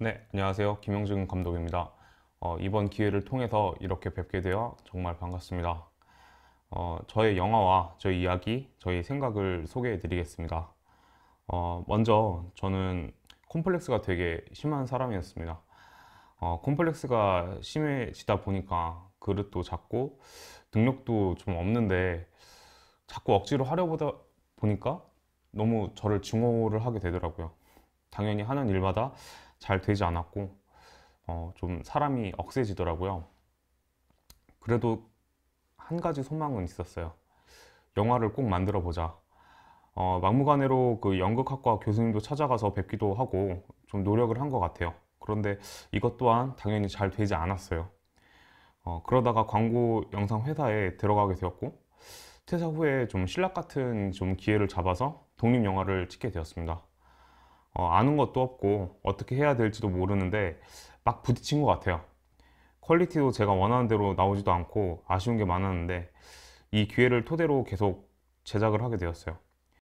네, 안녕하세요. 김영준 감독입니다. 어, 이번 기회를 통해서 이렇게 뵙게 되어 정말 반갑습니다. 어, 저의 영화와 저의 이야기, 저의 생각을 소개해 드리겠습니다. 어, 먼저 저는 콤플렉스가 되게 심한 사람이었습니다. 어, 콤플렉스가 심해지다 보니까 그릇도 작고 능력도 좀 없는데 자꾸 억지로 하려보다 보니까 너무 저를 증오를 하게 되더라고요. 당연히 하는 일마다 잘 되지 않았고 어, 좀 사람이 억세지더라고요. 그래도 한 가지 소망은 있었어요. 영화를 꼭 만들어 보자. 어, 막무가내로 그 연극학과 교수님도 찾아가서 뵙기도 하고 좀 노력을 한 것 같아요. 그런데 이것 또한 당연히 잘 되지 않았어요. 어, 그러다가 광고 영상 회사에 들어가게 되었고 퇴사 후에 좀 신락 같은 좀 기회를 잡아서 독립 영화를 찍게 되었습니다. 어, 아는 것도 없고 어떻게 해야 될지도 모르는데 막 부딪힌 것 같아요. 퀄리티도 제가 원하는 대로 나오지도 않고 아쉬운 게 많았는데 이 기회를 토대로 계속 제작을 하게 되었어요.